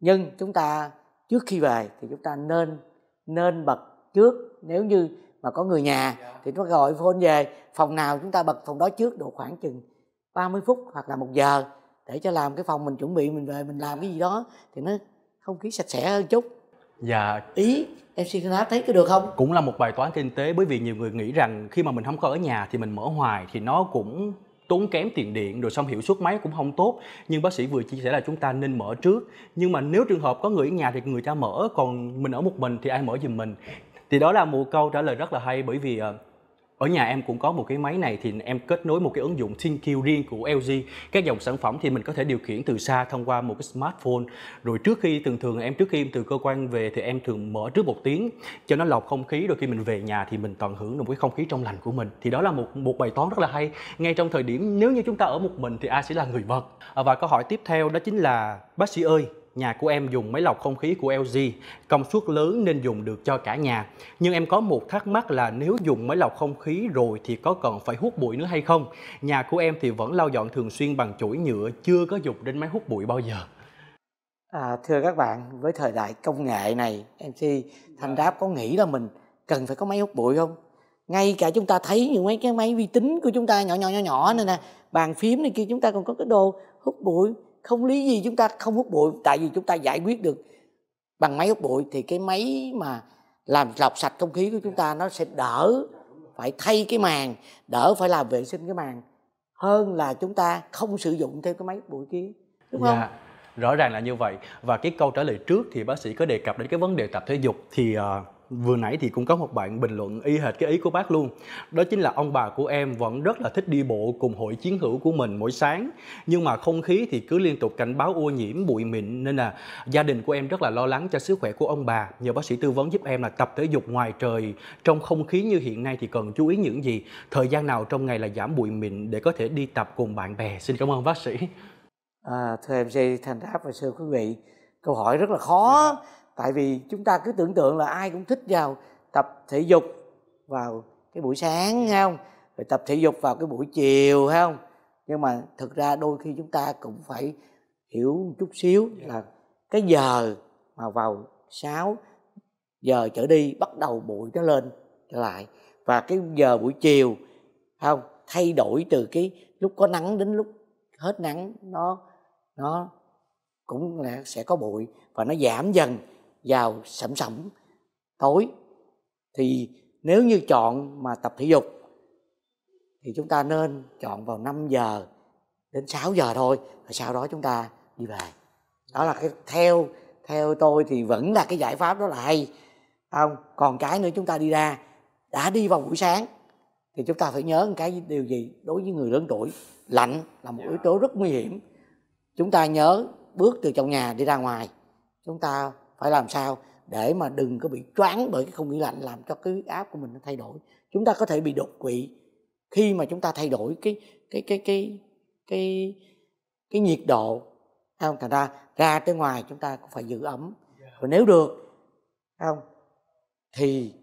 nhưng chúng ta trước khi về thì chúng ta nên nên bật trước nếu như mà có người nhà thì nó gọi phone về phòng nào chúng ta bật phòng đó trước độ khoảng chừng 30 phút hoặc là một giờ để cho làm cái phòng mình chuẩn bị mình về mình làm cái gì đó thì nó không khí sạch sẽ hơn chút dạ ý em mc Knapp thấy có được không cũng là một bài toán kinh tế bởi vì nhiều người nghĩ rằng khi mà mình không có ở nhà thì mình mở hoài thì nó cũng tốn kém tiền điện rồi xong hiệu suất máy cũng không tốt nhưng bác sĩ vừa chia sẻ là chúng ta nên mở trước nhưng mà nếu trường hợp có người ở nhà thì người ta mở còn mình ở một mình thì ai mở giùm mình thì đó là một câu trả lời rất là hay bởi vì ờ, ở nhà em cũng có một cái máy này thì em kết nối một cái ứng dụng ThinQ riêng của LG các dòng sản phẩm thì mình có thể điều khiển từ xa thông qua một cái smartphone rồi trước khi thường thường em trước khi em từ cơ quan về thì em thường mở trước một tiếng cho nó lọc không khí rồi khi mình về nhà thì mình tận hưởng được cái không khí trong lành của mình thì đó là một một bài toán rất là hay ngay trong thời điểm nếu như chúng ta ở một mình thì ai sẽ là người bật à, và câu hỏi tiếp theo đó chính là bác sĩ ơi Nhà của em dùng máy lọc không khí của LG, công suất lớn nên dùng được cho cả nhà. Nhưng em có một thắc mắc là nếu dùng máy lọc không khí rồi thì có cần phải hút bụi nữa hay không? Nhà của em thì vẫn lau dọn thường xuyên bằng chuỗi nhựa, chưa có dùng đến máy hút bụi bao giờ. À, thưa các bạn, với thời đại công nghệ này, em thì Thành Đáp có nghĩ là mình cần phải có máy hút bụi không? Ngay cả chúng ta thấy những mấy cái máy vi tính của chúng ta nhỏ nhỏ nhỏ nhỏ này nè, bàn phím này kia chúng ta còn có cái đồ hút bụi không lý gì chúng ta không hút bụi tại vì chúng ta giải quyết được bằng máy hút bụi thì cái máy mà làm lọc sạch không khí của chúng ta nó sẽ đỡ phải thay cái màng đỡ phải làm vệ sinh cái màng hơn là chúng ta không sử dụng thêm cái máy hút bụi kia đúng dạ. không rõ ràng là như vậy và cái câu trả lời trước thì bác sĩ có đề cập đến cái vấn đề tập thể dục thì uh, vừa nãy thì cũng có một bạn bình luận y hệt cái ý của bác luôn đó chính là ông bà của em vẫn rất là thích đi bộ cùng hội chiến hữu của mình mỗi sáng nhưng mà không khí thì cứ liên tục cảnh báo ô nhiễm bụi mịn nên là gia đình của em rất là lo lắng cho sức khỏe của ông bà nhờ bác sĩ tư vấn giúp em là tập thể dục ngoài trời trong không khí như hiện nay thì cần chú ý những gì thời gian nào trong ngày là giảm bụi mịn để có thể đi tập cùng bạn bè xin cảm ơn bác sĩ à, thưa em thành đáp và thưa quý vị câu hỏi rất là khó yeah tại vì chúng ta cứ tưởng tượng là ai cũng thích vào tập thể dục vào cái buổi sáng hay không rồi tập thể dục vào cái buổi chiều hay không nhưng mà thực ra đôi khi chúng ta cũng phải hiểu một chút xíu dạ. là cái giờ mà vào 6 giờ trở đi bắt đầu bụi nó lên trở lại và cái giờ buổi chiều không thay đổi từ cái lúc có nắng đến lúc hết nắng nó nó cũng là sẽ có bụi và nó giảm dần vào sẩm sẩm tối thì nếu như chọn mà tập thể dục thì chúng ta nên chọn vào 5 giờ đến 6 giờ thôi và sau đó chúng ta đi về đó là cái theo theo tôi thì vẫn là cái giải pháp đó là hay không còn cái nữa chúng ta đi ra đã đi vào buổi sáng thì chúng ta phải nhớ một cái điều gì đối với người lớn tuổi lạnh là một dạ. yếu tố rất nguy hiểm chúng ta nhớ bước từ trong nhà đi ra ngoài chúng ta phải làm sao để mà đừng có bị choáng bởi cái không khí lạnh làm cho cái huyết áp của mình nó thay đổi chúng ta có thể bị đột quỵ khi mà chúng ta thay đổi cái cái cái cái cái cái nhiệt độ không thành ra ra tới ngoài chúng ta cũng phải giữ ấm và nếu được không thì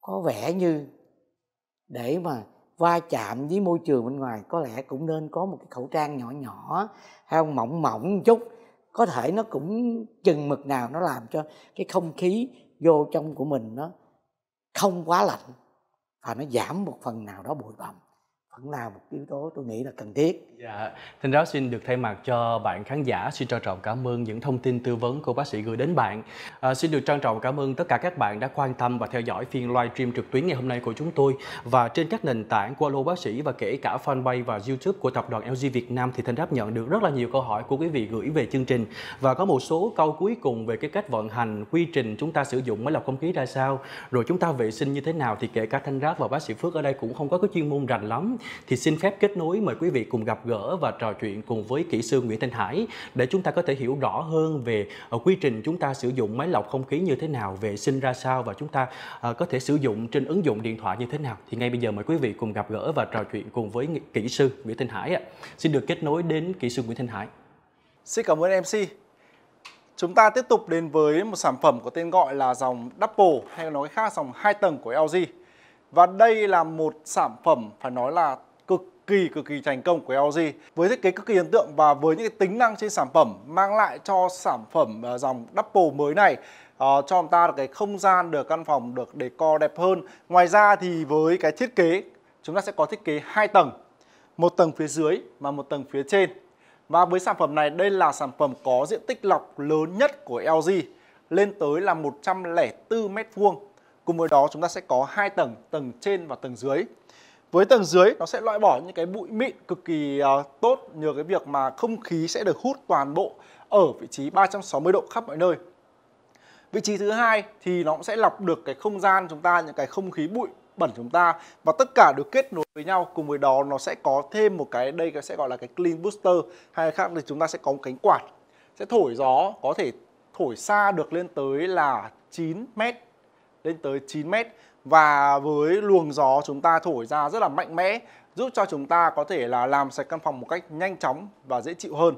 có vẻ như để mà va chạm với môi trường bên ngoài có lẽ cũng nên có một cái khẩu trang nhỏ nhỏ hay không mỏng mỏng một chút có thể nó cũng chừng mực nào nó làm cho cái không khí vô trong của mình nó không quá lạnh và nó giảm một phần nào đó bụi bặm vẫn là một yếu tố tôi nghĩ là cần thiết Dạ, Thanh Ráo xin được thay mặt cho bạn khán giả xin trân trọng cảm ơn những thông tin tư vấn của bác sĩ gửi đến bạn. À, xin được trân trọng cảm ơn tất cả các bạn đã quan tâm và theo dõi phiên livestream trực tuyến ngày hôm nay của chúng tôi và trên các nền tảng của Alo bác sĩ và kể cả fanpage và YouTube của tập đoàn LG Việt Nam thì Thanh Ráp nhận được rất là nhiều câu hỏi của quý vị gửi về chương trình và có một số câu cuối cùng về cái cách vận hành, quy trình chúng ta sử dụng máy lọc không khí ra sao, rồi chúng ta vệ sinh như thế nào thì kể cả Thanh Ráp và bác sĩ Phước ở đây cũng không có cái chuyên môn rành lắm thì xin phép kết nối mời quý vị cùng gặp gỡ và trò chuyện cùng với kỹ sư Nguyễn Thanh Hải để chúng ta có thể hiểu rõ hơn về ờ, quy trình chúng ta sử dụng máy lọc không khí như thế nào, vệ sinh ra sao và chúng ta ờ, có thể sử dụng trên ứng dụng điện thoại như thế nào. Thì ngay bây giờ mời quý vị cùng gặp gỡ và trò chuyện cùng với kỹ sư Nguyễn Thanh Hải. Xin được kết nối đến kỹ sư Nguyễn Thanh Hải. Xin cảm ơn MC. Chúng ta tiếp tục đến với một sản phẩm có tên gọi là dòng Double hay nói khác dòng hai tầng của LG. Và đây là một sản phẩm phải nói là kỳ cực kỳ thành công của LG với thiết kế cực kỳ ấn tượng và với những cái tính năng trên sản phẩm mang lại cho sản phẩm ờ, dòng Double mới này uh, cho chúng ta được cái không gian được căn phòng được decor đẹp hơn. Ngoài ra thì với cái thiết kế chúng ta sẽ có thiết kế hai tầng, một tầng phía dưới và một tầng phía trên. Và với sản phẩm này đây là sản phẩm có diện tích lọc lớn nhất của LG lên tới là 104 m vuông. Cùng với đó chúng ta sẽ có hai tầng, tầng trên và tầng dưới với tầng dưới nó sẽ loại bỏ những cái bụi mịn cực kỳ uh, tốt nhờ cái việc mà không khí sẽ được hút toàn bộ ở vị trí 360 độ khắp mọi nơi vị trí thứ hai thì nó cũng sẽ lọc được cái không gian chúng ta những cái không khí bụi bẩn chúng ta và tất cả được kết nối với nhau cùng với đó nó sẽ có thêm một cái đây sẽ gọi là cái clean booster hay khác thì chúng ta sẽ có một cánh quạt sẽ thổi gió có thể thổi xa được lên tới là 9 mét lên tới 9 mét và với luồng gió chúng ta thổi ra rất là mạnh mẽ giúp cho chúng ta có thể là làm sạch căn phòng một cách nhanh chóng và dễ chịu hơn.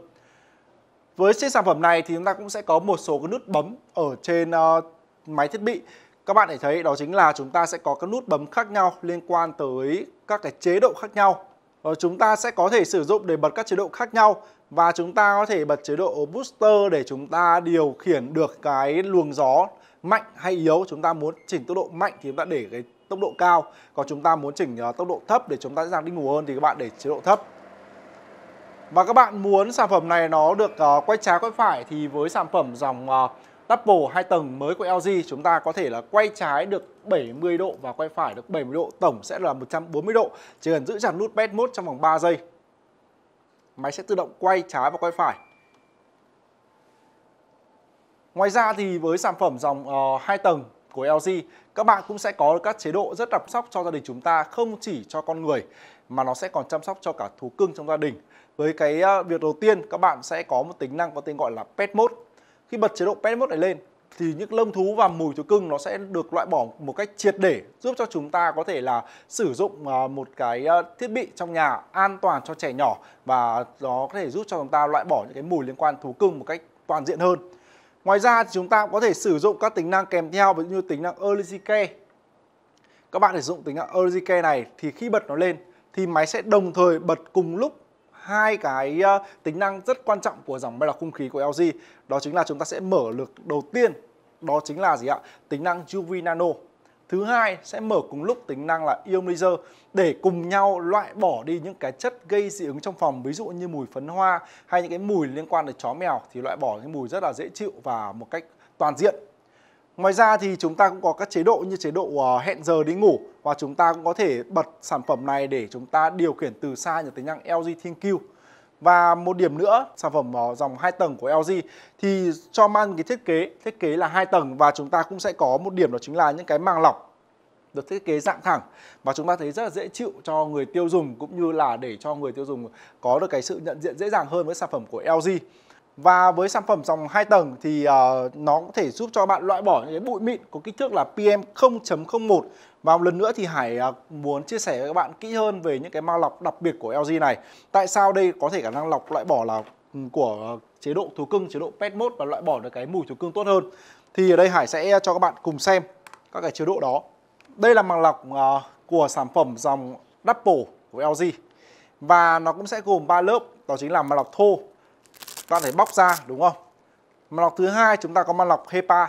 Với chiếc sản phẩm này thì chúng ta cũng sẽ có một số cái nút bấm ở trên uh, máy thiết bị. Các bạn để thấy đó chính là chúng ta sẽ có các nút bấm khác nhau liên quan tới các cái chế độ khác nhau. Uh, chúng ta sẽ có thể sử dụng để bật các chế độ khác nhau và chúng ta có thể bật chế độ booster để chúng ta điều khiển được cái luồng gió mạnh hay yếu chúng ta muốn chỉnh tốc độ mạnh thì chúng ta để cái tốc độ cao còn chúng ta muốn chỉnh ờ, tốc độ thấp để chúng ta dễ dàng đi ngủ hơn thì các bạn để chế độ thấp và các bạn muốn sản phẩm này nó được uh, ờ, quay trái quay phải thì với sản phẩm dòng uh, Double 2 tầng mới của LG chúng ta có thể là quay trái được 70 độ và quay phải được 70 độ tổng sẽ là 140 độ chỉ cần giữ chặt nút bed mode trong vòng 3 giây máy sẽ tự động quay trái và quay phải Ngoài ra thì với sản phẩm dòng uh, ờ, 2 tầng của LG, các bạn cũng sẽ có các chế độ rất chăm sóc cho gia đình chúng ta không chỉ cho con người mà nó sẽ còn chăm sóc cho cả thú cưng trong gia đình. Với cái uh, việc đầu tiên các bạn sẽ có một tính năng có tên gọi là pet mode. Khi bật chế độ pet mode này lên thì những lông thú và mùi thú cưng nó sẽ được loại bỏ một cách triệt để giúp cho chúng ta có thể là sử dụng ờ, một cái thiết bị trong nhà an toàn cho trẻ nhỏ và nó có thể giúp cho chúng ta loại bỏ những cái mùi liên quan thú cưng một cách toàn diện hơn Ngoài ra thì chúng ta có thể sử dụng các tính năng kèm theo ví dụ như tính năng Early Decay. Các bạn sử dụng tính năng Early Decay này thì khi bật nó lên thì máy sẽ đồng thời bật cùng lúc hai cái ờ, tính năng rất quan trọng của dòng máy lọc không khí của LG. Đó chính là chúng ta sẽ mở lực đầu tiên đó chính là gì ạ? Tính năng UV Nano Thứ hai sẽ mở cùng lúc tính năng là ion laser để cùng nhau loại bỏ đi những cái chất gây dị ứng trong phòng ví dụ như mùi phấn hoa hay những cái mùi liên quan đến chó mèo thì loại bỏ cái mùi rất là dễ chịu và một cách toàn diện. Ngoài ra thì chúng ta cũng có các chế độ như chế độ ờ, hẹn giờ đi ngủ và chúng ta cũng có thể bật sản phẩm này để chúng ta điều khiển từ xa nhờ tính năng LG ThinQ và một điểm nữa, sản phẩm dòng 2 tầng của LG thì cho mang cái thiết kế, thiết kế là hai tầng và chúng ta cũng sẽ có một điểm đó chính là những cái màng lọc được thiết kế dạng thẳng và chúng ta thấy rất là dễ chịu cho người tiêu dùng cũng như là để cho người tiêu dùng có được cái sự nhận diện dễ dàng hơn với sản phẩm của LG. Và với sản phẩm dòng 2 tầng thì uh, nó có thể giúp cho bạn loại bỏ những cái bụi mịn có kích thước là PM 0.01 và một lần nữa thì Hải à, muốn chia sẻ với các bạn kỹ hơn về những cái mao lọc đặc biệt của LG này. Tại sao đây có thể khả năng lọc loại bỏ là ừ, của à, chế độ thú cưng, chế độ pet mode và loại bỏ được cái mùi thú cưng tốt hơn. Thì ở đây Hải sẽ cho các bạn cùng xem các cái chế độ đó. Đây là màng lọc à, của sản phẩm dòng Double của LG. Và nó cũng sẽ gồm 3 lớp, đó chính là màng lọc thô. các bạn thấy bóc ra đúng không? Màng lọc thứ hai chúng ta có màng lọc HEPA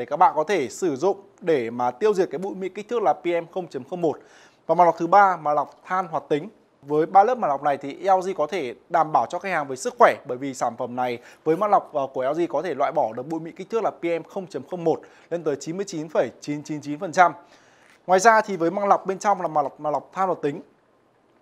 để các bạn có thể sử dụng để mà tiêu diệt cái bụi mịn kích thước là PM 0.01 và màng lọc thứ ba màng lọc than hoạt tính với ba lớp màng lọc này thì LG có thể đảm bảo cho khách hàng về sức khỏe bởi vì sản phẩm này với màng lọc ờ, của LG có thể loại bỏ được bụi mịn kích thước là PM 0.01 lên tới 99,999%. Ngoài ra thì với màng lọc bên trong là màng lọc, màng lọc than hoạt tính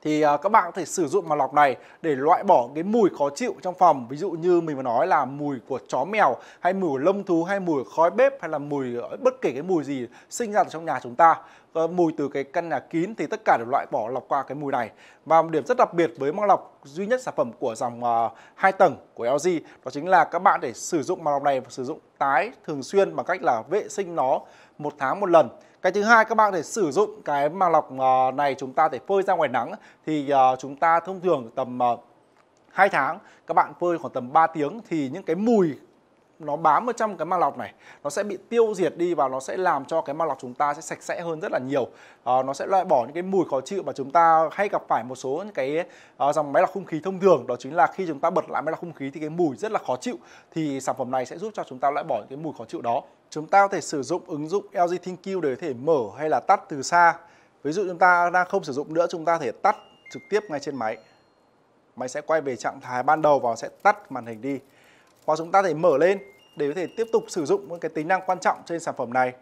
thì à, các bạn có thể sử dụng màn lọc này để loại bỏ cái mùi khó chịu trong phòng ví dụ như mình vừa nói là mùi của chó mèo hay mùi của lông thú hay mùi của khói bếp hay là mùi ờ, bất kể cái mùi gì sinh ra từ trong nhà chúng ta mùi từ cái căn nhà kín thì tất cả đều loại bỏ lọc qua cái mùi này và một điểm rất đặc biệt với măng lọc duy nhất sản phẩm của dòng ờ, hai tầng của LG đó chính là các bạn để sử dụng măng lọc này và sử dụng tái thường xuyên bằng cách là vệ sinh nó một tháng một lần cái thứ hai các bạn thể sử dụng cái màng lọc ờ, này chúng ta để phơi ra ngoài nắng thì ờ, chúng ta thông thường tầm 2 ờ, tháng các bạn phơi khoảng tầm 3 tiếng thì những cái mùi nó bám ở trong cái màng lọc này nó sẽ bị tiêu diệt đi và nó sẽ làm cho cái màng lọc chúng ta sẽ sạch sẽ hơn rất là nhiều à, nó sẽ loại bỏ những cái mùi khó chịu mà chúng ta hay gặp phải một số những cái uh, dòng máy lọc không khí thông thường đó chính là khi chúng ta bật lại máy lọc không khí thì cái mùi rất là khó chịu thì sản phẩm này sẽ giúp cho chúng ta loại bỏ những cái mùi khó chịu đó chúng ta có thể sử dụng ứng dụng LG ThinQ để có thể mở hay là tắt từ xa ví dụ chúng ta đang không sử dụng nữa chúng ta có thể tắt trực tiếp ngay trên máy máy sẽ quay về trạng thái ban đầu và sẽ tắt màn hình đi và chúng ta có thể mở lên để có thể tiếp tục sử dụng những cái tính năng quan trọng trên sản phẩm này.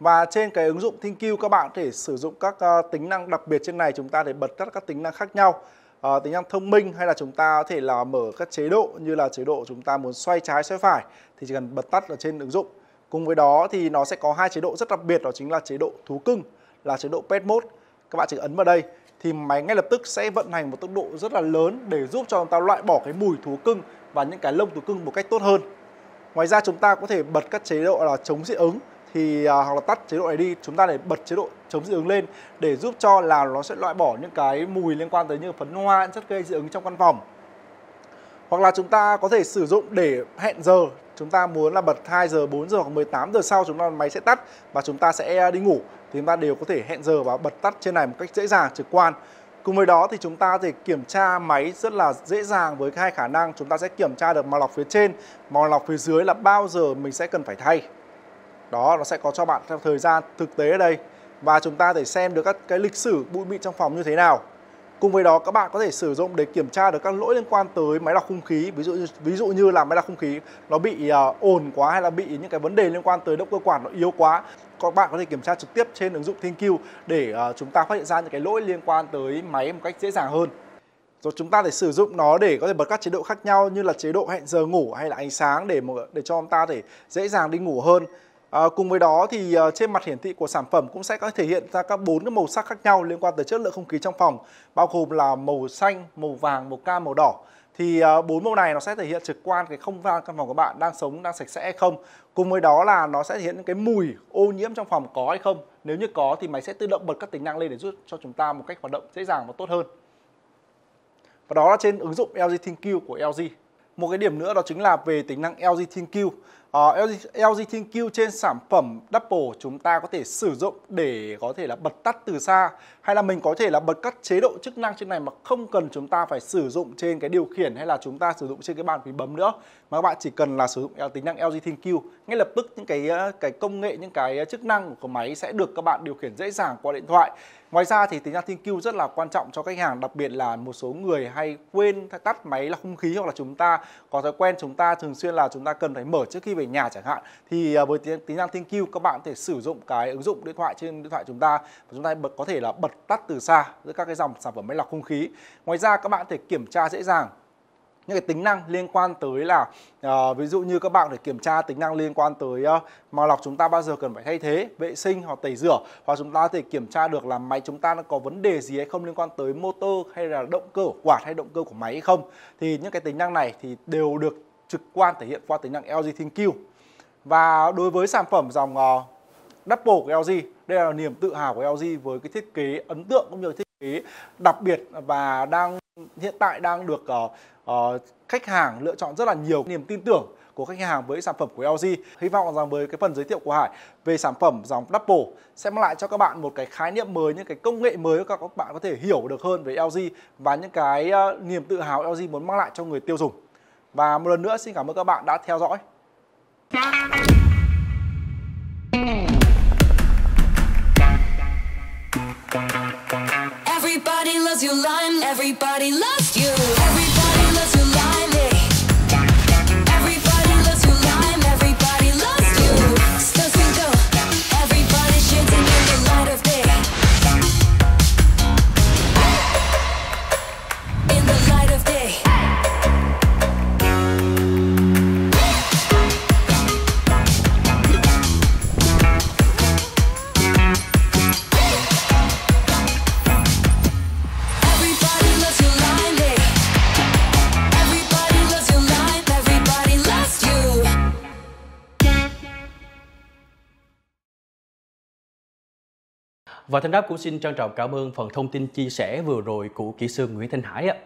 Và trên cái ứng dụng ThinQ các bạn có thể sử dụng các uh, tính năng đặc biệt trên này chúng ta để bật các, các tính năng khác nhau. Uh, tính năng thông minh hay là chúng ta có thể là mở các chế độ như là chế độ chúng ta muốn xoay trái xoay phải thì chỉ cần bật tắt ở trên ứng dụng. Cùng với đó thì nó sẽ có hai chế độ rất đặc biệt đó chính là chế độ thú cưng là chế độ pet mode. Các bạn chỉ ấn vào đây thì máy ngay lập tức sẽ vận hành một tốc độ rất là lớn để giúp cho chúng ta loại bỏ cái mùi thú cưng và những cái lông thú cưng một cách tốt hơn. Ngoài ra chúng ta có thể bật các chế độ là chống dị ứng thì à, hoặc là tắt chế độ này đi chúng ta để bật chế độ chống dị ứng lên để giúp cho là nó sẽ loại bỏ những cái mùi liên quan tới như phấn hoa chất gây dị ứng trong căn phòng hoặc là chúng ta có thể sử dụng để hẹn giờ chúng ta muốn là bật 2 giờ 4 giờ hoặc 18 giờ sau chúng ta máy sẽ tắt và chúng ta sẽ à, đi ngủ thì chúng ta đều có thể hẹn giờ và bật tắt trên này một cách dễ dàng trực quan Cùng với đó thì chúng ta thì kiểm tra máy rất là dễ dàng với hai khả năng chúng ta sẽ kiểm tra được màu lọc phía trên, màu lọc phía dưới là bao giờ mình sẽ cần phải thay. Đó nó sẽ có cho bạn theo thời gian thực tế ở đây và chúng ta thể xem được các cái lịch sử bụi mịn trong phòng như thế nào. Cùng với đó các bạn có thể sử dụng để kiểm tra được các lỗi liên quan tới máy lọc không khí, ví dụ như, ví dụ như là máy lọc không khí nó bị uh, ồn quá hay là bị những cái vấn đề liên quan tới động cơ quản nó yếu quá các bạn có thể kiểm tra trực tiếp trên ứng dụng ThinQ để uh, chúng ta phát hiện ra những cái lỗi liên quan tới máy một cách dễ dàng hơn rồi chúng ta thể sử dụng nó để có thể bật các chế độ khác nhau như là chế độ hẹn giờ ngủ hay là ánh sáng để mà, để cho chúng ta thể dễ dàng đi ngủ hơn à, cùng với đó thì uh, trên mặt hiển thị của sản phẩm cũng sẽ có thể hiện ra các bốn cái màu sắc khác nhau liên quan tới chất lượng không khí trong phòng bao gồm là màu xanh màu vàng màu cam màu đỏ thì ờ, bốn mẫu này nó sẽ thể hiện trực quan cái không gian căn phòng của bạn đang sống đang sạch sẽ hay không cùng với đó là nó sẽ thể hiện cái mùi ô nhiễm trong phòng có hay không nếu như có thì máy sẽ tự động bật các tính năng lên để giúp cho chúng ta một cách hoạt động dễ dàng và tốt hơn và đó là trên ứng dụng LG ThinQ của LG một cái điểm nữa đó chính là về tính năng LG ThinQ uh, ờ, LG, ThinQ trên sản phẩm Double chúng ta có thể sử dụng để có thể là bật tắt từ xa hay là mình có thể là bật các chế độ chức năng trên này mà không cần chúng ta phải sử dụng trên cái điều khiển hay là chúng ta sử dụng trên cái bàn phím bấm nữa mà các bạn chỉ cần là sử dụng tính năng LG ThinQ ngay lập tức những cái ờ, cái công nghệ những cái ờ, chức năng của máy sẽ được các bạn điều khiển dễ dàng qua điện thoại Ngoài ra thì tính năng ThinQ rất là quan trọng cho khách hàng, đặc biệt là một số người hay quên tắt máy là không khí hoặc là chúng ta có thói quen chúng ta thường xuyên là chúng ta cần phải mở trước khi về nhà chẳng hạn thì à, với tính năng Thank You các bạn có thể sử dụng cái ứng dụng điện thoại trên điện thoại chúng ta và chúng ta có thể là bật tắt từ xa giữa các cái dòng sản phẩm máy lọc không khí. Ngoài ra các bạn có thể kiểm tra dễ dàng những cái tính năng liên quan tới là uh, ví dụ như các bạn để kiểm tra tính năng liên quan tới uh, à, màu lọc chúng ta bao giờ cần phải thay thế vệ sinh hoặc tẩy rửa hoặc chúng ta có thể kiểm tra được là máy chúng ta nó có vấn đề gì hay không liên quan tới motor hay là động cơ của quạt hay động cơ của máy hay không thì những cái tính năng này thì đều được trực quan thể hiện qua tính năng LG ThinQ. Và đối với sản phẩm dòng uh, Double của LG, đây là niềm tự hào của LG với cái thiết kế ấn tượng cũng như thiết kế đặc biệt và đang hiện tại đang được uh, uh, khách hàng lựa chọn rất là nhiều niềm tin tưởng của khách hàng với sản phẩm của LG. Hy vọng rằng với cái phần giới thiệu của Hải về sản phẩm dòng Double sẽ mang lại cho các bạn một cái khái niệm mới, những cái công nghệ mới các bạn có thể hiểu được hơn về LG và những cái uh, niềm tự hào LG muốn mang lại cho người tiêu dùng. Và một lần nữa xin cảm ơn các bạn đã theo dõi. Everybody loves you, Lime. Everybody loves you. Và Thanh Đáp cũng xin trân trọng cảm ơn phần thông tin chia sẻ vừa rồi của kỹ sư Nguyễn Thanh Hải ạ.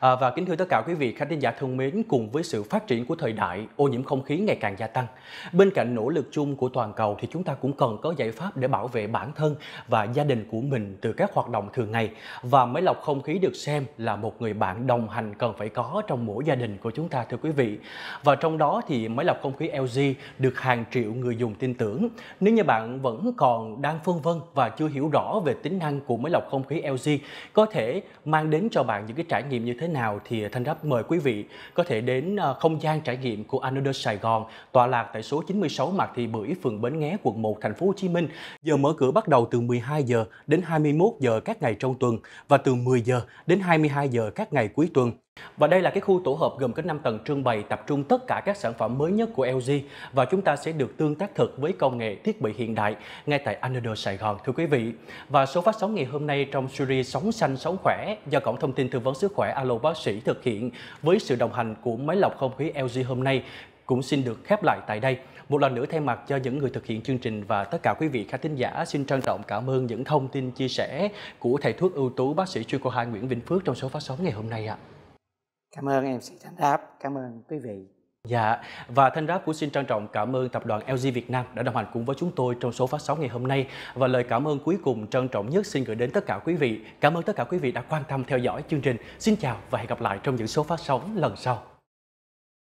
À, và kính thưa tất cả quý vị khán thính giả thân mến, cùng với sự phát triển của thời đại, ô nhiễm không khí ngày càng gia tăng. Bên cạnh nỗ lực chung của toàn cầu thì chúng ta cũng cần có giải pháp để bảo vệ bản thân và gia đình của mình từ các hoạt động thường ngày. Và máy lọc không khí được xem là một người bạn đồng hành cần phải có trong mỗi gia đình của chúng ta thưa quý vị. Và trong đó thì máy lọc không khí LG được hàng triệu người dùng tin tưởng. Nếu như bạn vẫn còn đang phân vân và chưa hiểu rõ về tính năng của máy lọc không khí LG, có thể mang đến cho bạn những cái trải nghiệm như thế nào thì à, Thanh Rắp mời quý vị có thể đến à, không gian trải nghiệm của Another Sài Gòn tọa lạc tại số 96 Mạc Thị Bưởi, phường Bến Nghé, quận 1, thành phố Hồ Chí Minh. Giờ mở cửa bắt đầu từ 12 giờ đến 21 giờ các ngày trong tuần và từ 10 giờ đến 22 giờ các ngày cuối tuần. Và đây là cái khu tổ hợp gồm có 5 tầng trưng bày tập trung tất cả các sản phẩm mới nhất của LG và chúng ta sẽ được tương tác thực với công nghệ thiết bị hiện đại ngay tại Another Sài Gòn thưa quý vị. Và số phát sóng ngày hôm nay trong series Sống xanh sống khỏe do cổng thông tin tư vấn sức khỏe Alo bác sĩ thực hiện với sự đồng hành của máy lọc không khí LG hôm nay cũng xin được khép lại tại đây. Một lần nữa thay mặt cho những người thực hiện chương trình và tất cả quý vị khán thính giả xin trân trọng cảm ơn những thông tin chia sẻ của thầy thuốc ưu tú bác sĩ chuyên khoa hai Nguyễn Vĩnh Phước trong số phát sóng ngày hôm nay ạ. À. Cảm ơn MC Thanh Đáp, cảm ơn quý vị. Dạ, và Thanh Đáp cũng xin trân trọng cảm ơn tập đoàn LG Việt Nam đã đồng hành cùng với chúng tôi trong số phát sóng ngày hôm nay. Và lời cảm ơn cuối cùng trân trọng nhất xin gửi đến tất cả quý vị. Cảm ơn tất cả quý vị đã quan tâm theo dõi chương trình. Xin chào và hẹn gặp lại trong những số phát sóng lần sau.